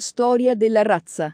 Storia della razza.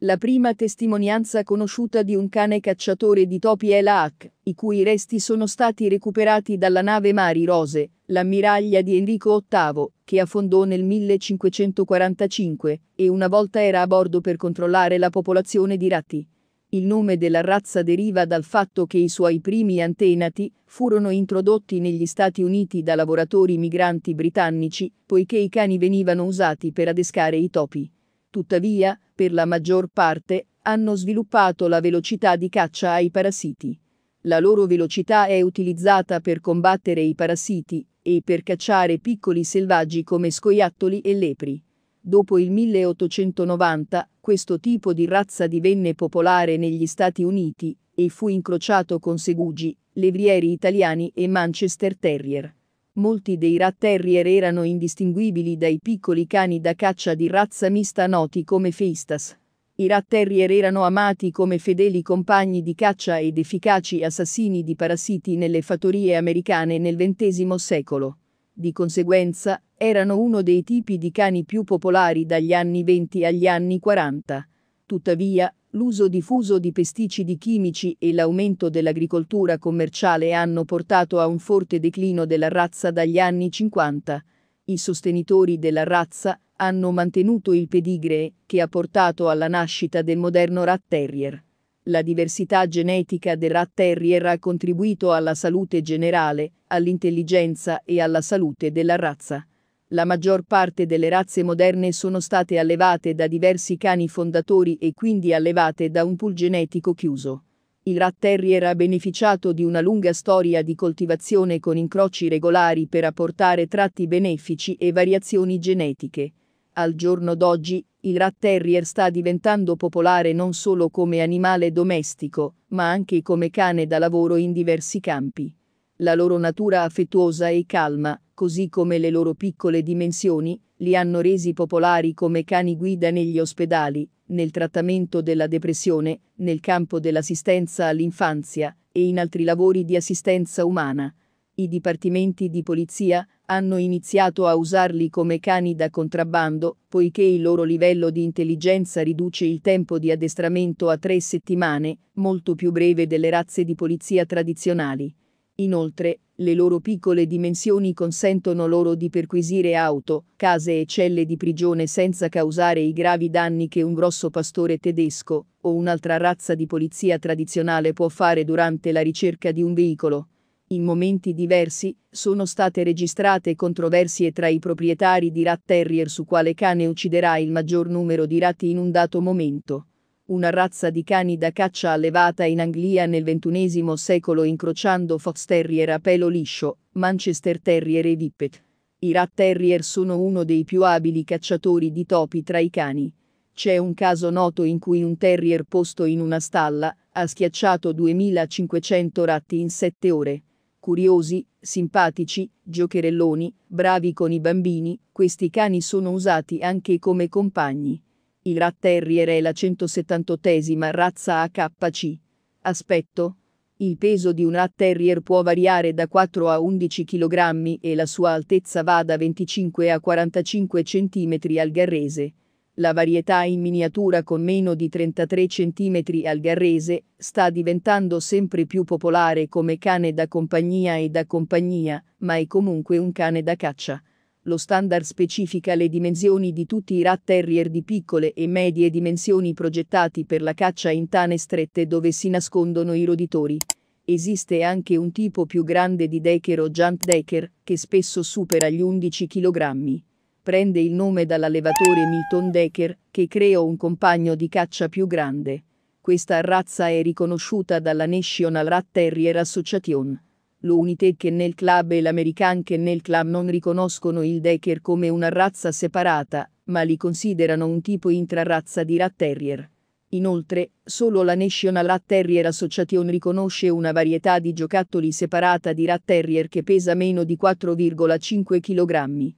La prima testimonianza conosciuta di un cane cacciatore di topi è la Hack, i cui resti sono stati recuperati dalla nave Mari Rose, l'ammiraglia di Enrico VIII, che affondò nel 1545, e una volta era a bordo per controllare la popolazione di ratti. Il nome della razza deriva dal fatto che i suoi primi antenati furono introdotti negli Stati Uniti da lavoratori migranti britannici, poiché i cani venivano usati per adescare i topi tuttavia, per la maggior parte, hanno sviluppato la velocità di caccia ai parassiti. La loro velocità è utilizzata per combattere i parassiti e per cacciare piccoli selvaggi come scoiattoli e lepri. Dopo il 1890, questo tipo di razza divenne popolare negli Stati Uniti e fu incrociato con segugi, levrieri italiani e Manchester Terrier. Molti dei rat terrier erano indistinguibili dai piccoli cani da caccia di razza mista noti come feistas. I rat terrier erano amati come fedeli compagni di caccia ed efficaci assassini di parassiti nelle fattorie americane nel XX secolo. Di conseguenza, erano uno dei tipi di cani più popolari dagli anni 20 agli anni 40. Tuttavia, l'uso diffuso di pesticidi chimici e l'aumento dell'agricoltura commerciale hanno portato a un forte declino della razza dagli anni 50. I sostenitori della razza hanno mantenuto il pedigree che ha portato alla nascita del moderno rat terrier. La diversità genetica del rat terrier ha contribuito alla salute generale, all'intelligenza e alla salute della razza. La maggior parte delle razze moderne sono state allevate da diversi cani fondatori e quindi allevate da un pool genetico chiuso. Il rat terrier ha beneficiato di una lunga storia di coltivazione con incroci regolari per apportare tratti benefici e variazioni genetiche. Al giorno d'oggi, il rat terrier sta diventando popolare non solo come animale domestico, ma anche come cane da lavoro in diversi campi. La loro natura affettuosa e calma, così come le loro piccole dimensioni, li hanno resi popolari come cani guida negli ospedali, nel trattamento della depressione, nel campo dell'assistenza all'infanzia e in altri lavori di assistenza umana. I dipartimenti di polizia hanno iniziato a usarli come cani da contrabbando, poiché il loro livello di intelligenza riduce il tempo di addestramento a tre settimane, molto più breve delle razze di polizia tradizionali. Inoltre, le loro piccole dimensioni consentono loro di perquisire auto, case e celle di prigione senza causare i gravi danni che un grosso pastore tedesco o un'altra razza di polizia tradizionale può fare durante la ricerca di un veicolo. In momenti diversi, sono state registrate controversie tra i proprietari di rat terrier su quale cane ucciderà il maggior numero di ratti in un dato momento una razza di cani da caccia allevata in Anglia nel XXI secolo incrociando Fox Terrier a pelo liscio, Manchester Terrier e Vippet. I Rat Terrier sono uno dei più abili cacciatori di topi tra i cani. C'è un caso noto in cui un terrier posto in una stalla ha schiacciato 2500 ratti in 7 ore. Curiosi, simpatici, giocherelloni, bravi con i bambini, questi cani sono usati anche come compagni. Il Rat Terrier è la 178esima razza AKC. Aspetto. Il peso di un Rat Terrier può variare da 4 a 11 kg e la sua altezza va da 25 a 45 cm al garrese. La varietà in miniatura con meno di 33 cm al garrese sta diventando sempre più popolare come cane da compagnia e da compagnia, ma è comunque un cane da caccia. Lo standard specifica le dimensioni di tutti i rat terrier di piccole e medie dimensioni progettati per la caccia in tane strette dove si nascondono i roditori. Esiste anche un tipo più grande di Decker o Jump Decker, che spesso supera gli 11 kg. Prende il nome dall'allevatore Milton Decker, che creò un compagno di caccia più grande. Questa razza è riconosciuta dalla National Rat Terrier Association l'Unité nel Club e l'American che nel Club non riconoscono il Decker come una razza separata, ma li considerano un tipo intrarrazza di rat terrier. Inoltre, solo la National Rat Terrier Association riconosce una varietà di giocattoli separata di rat terrier che pesa meno di 4,5 kg.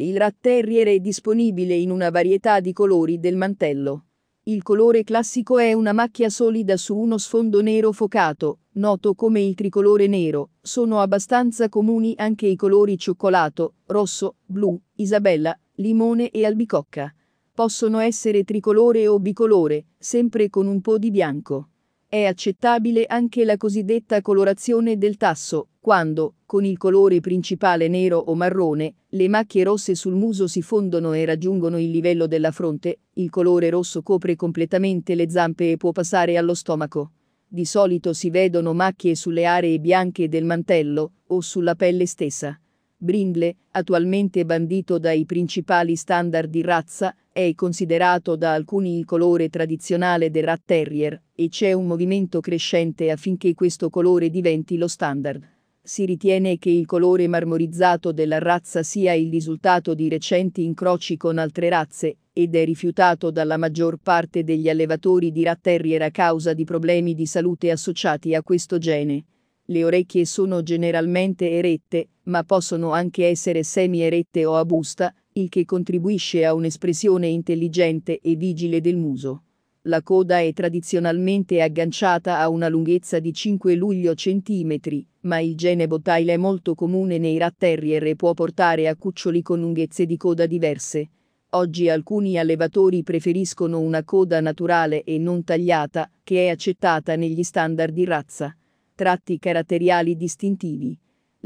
Il rat terrier è disponibile in una varietà di colori del mantello. Il colore classico è una macchia solida su uno sfondo nero focato, noto come il tricolore nero. Sono abbastanza comuni anche i colori cioccolato, rosso, blu, isabella, limone e albicocca. Possono essere tricolore o bicolore, sempre con un po' di bianco. È accettabile anche la cosiddetta colorazione del tasso, quando, con il colore principale nero o marrone, le macchie rosse sul muso si fondono e raggiungono il livello della fronte, il colore rosso copre completamente le zampe e può passare allo stomaco. Di solito si vedono macchie sulle aree bianche del mantello o sulla pelle stessa. Brindle, attualmente bandito dai principali standard di razza, è considerato da alcuni il colore tradizionale del rat terrier e c'è un movimento crescente affinché questo colore diventi lo standard. Si ritiene che il colore marmorizzato della razza sia il risultato di recenti incroci con altre razze ed è rifiutato dalla maggior parte degli allevatori di rat terrier a causa di problemi di salute associati a questo gene. Le orecchie sono generalmente erette, ma possono anche essere semi-erette o a busta, il che contribuisce a un'espressione intelligente e vigile del muso. La coda è tradizionalmente agganciata a una lunghezza di 5 luglio centimetri, ma il gene bottail è molto comune nei rat terrier e può portare a cuccioli con lunghezze di coda diverse. Oggi alcuni allevatori preferiscono una coda naturale e non tagliata, che è accettata negli standard di razza. Tratti caratteriali distintivi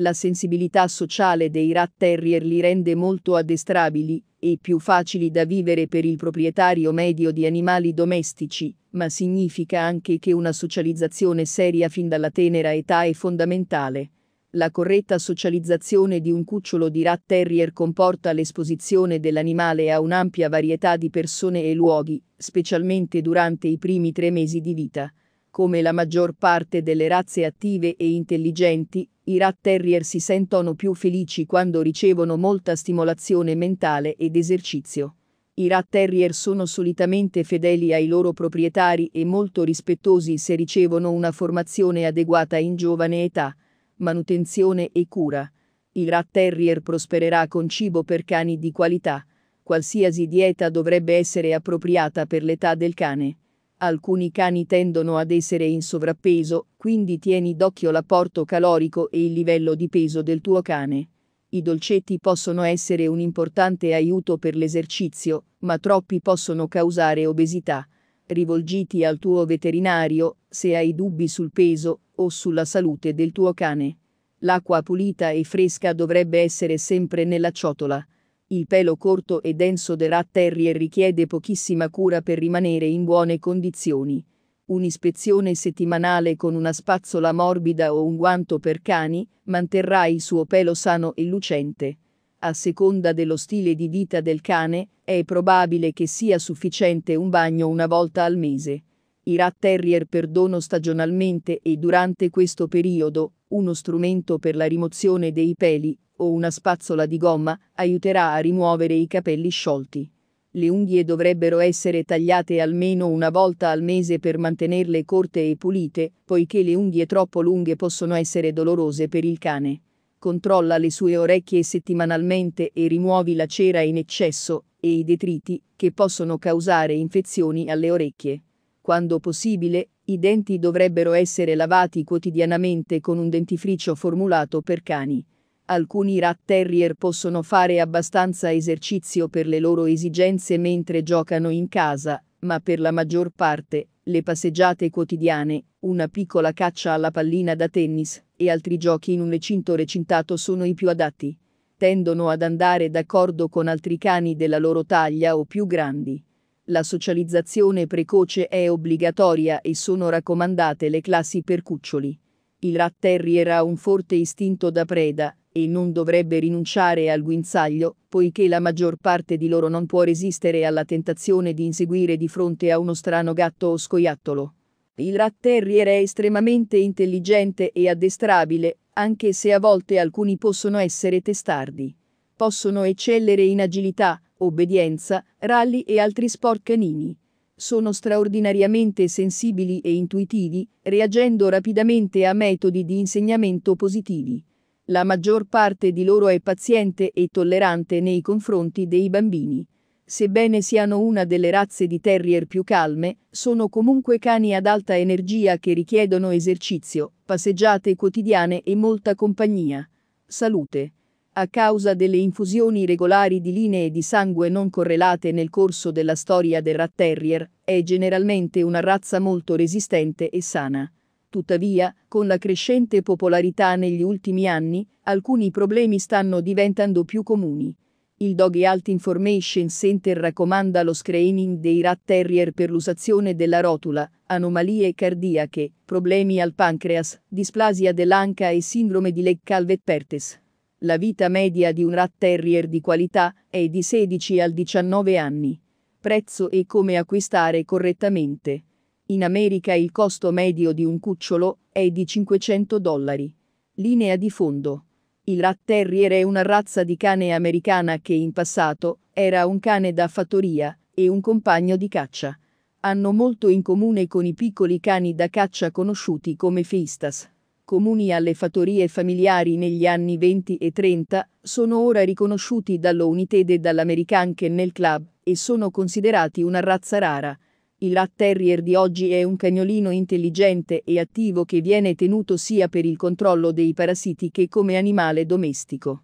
la sensibilità sociale dei rat terrier li rende molto addestrabili e più facili da vivere per il proprietario medio di animali domestici, ma significa anche che una socializzazione seria fin dalla tenera età è fondamentale. La corretta socializzazione di un cucciolo di rat terrier comporta l'esposizione dell'animale a un'ampia varietà di persone e luoghi, specialmente durante i primi tre mesi di vita. Come la maggior parte delle razze attive e intelligenti, i rat terrier si sentono più felici quando ricevono molta stimolazione mentale ed esercizio. I rat terrier sono solitamente fedeli ai loro proprietari e molto rispettosi se ricevono una formazione adeguata in giovane età, manutenzione e cura. Il rat terrier prospererà con cibo per cani di qualità. Qualsiasi dieta dovrebbe essere appropriata per l'età del cane. Alcuni cani tendono ad essere in sovrappeso, quindi tieni d'occhio l'apporto calorico e il livello di peso del tuo cane. I dolcetti possono essere un importante aiuto per l'esercizio, ma troppi possono causare obesità. Rivolgiti al tuo veterinario se hai dubbi sul peso o sulla salute del tuo cane. L'acqua pulita e fresca dovrebbe essere sempre nella ciotola. Il pelo corto e denso della terrier richiede pochissima cura per rimanere in buone condizioni. Un'ispezione settimanale con una spazzola morbida o un guanto per cani manterrà il suo pelo sano e lucente. A seconda dello stile di vita del cane, è probabile che sia sufficiente un bagno una volta al mese. I rat terrier perdono stagionalmente e durante questo periodo uno strumento per la rimozione dei peli, o una spazzola di gomma aiuterà a rimuovere i capelli sciolti. Le unghie dovrebbero essere tagliate almeno una volta al mese per mantenerle corte e pulite, poiché le unghie troppo lunghe possono essere dolorose per il cane. Controlla le sue orecchie settimanalmente e rimuovi la cera in eccesso e i detriti che possono causare infezioni alle orecchie. Quando possibile, i denti dovrebbero essere lavati quotidianamente con un dentifricio formulato per cani. Alcuni rat terrier possono fare abbastanza esercizio per le loro esigenze mentre giocano in casa, ma per la maggior parte, le passeggiate quotidiane, una piccola caccia alla pallina da tennis e altri giochi in un recinto recintato sono i più adatti. Tendono ad andare d'accordo con altri cani della loro taglia o più grandi. La socializzazione precoce è obbligatoria e sono raccomandate le classi per cuccioli. Il rat terrier ha un forte istinto da preda, e non dovrebbe rinunciare al guinzaglio, poiché la maggior parte di loro non può resistere alla tentazione di inseguire di fronte a uno strano gatto o scoiattolo. Il rat terrier è estremamente intelligente e addestrabile, anche se a volte alcuni possono essere testardi. Possono eccellere in agilità, obbedienza, rally e altri sport canini sono straordinariamente sensibili e intuitivi, reagendo rapidamente a metodi di insegnamento positivi. La maggior parte di loro è paziente e tollerante nei confronti dei bambini. Sebbene siano una delle razze di terrier più calme, sono comunque cani ad alta energia che richiedono esercizio, passeggiate quotidiane e molta compagnia. Salute. A causa delle infusioni regolari di linee di sangue non correlate nel corso della storia del rat terrier, è generalmente una razza molto resistente e sana. Tuttavia, con la crescente popolarità negli ultimi anni, alcuni problemi stanno diventando più comuni. Il Dog Health Information Center raccomanda lo screening dei rat terrier per l'usazione della rotula, anomalie cardiache, problemi al pancreas, displasia dell'anca e sindrome di Leck Calvet Pertes. La vita media di un rat terrier di qualità è di 16 al 19 anni. Prezzo e come acquistare correttamente. In America il costo medio di un cucciolo è di 500 dollari. Linea di fondo. Il Rat Terrier è una razza di cane americana che in passato era un cane da fattoria e un compagno di caccia. Hanno molto in comune con i piccoli cani da caccia conosciuti come feistas. Comuni alle fattorie familiari negli anni 20 e 30, sono ora riconosciuti dalla United e dall'American Kennel Club e sono considerati una razza rara il lat terrier di oggi è un cagnolino intelligente e attivo che viene tenuto sia per il controllo dei parassiti che come animale domestico.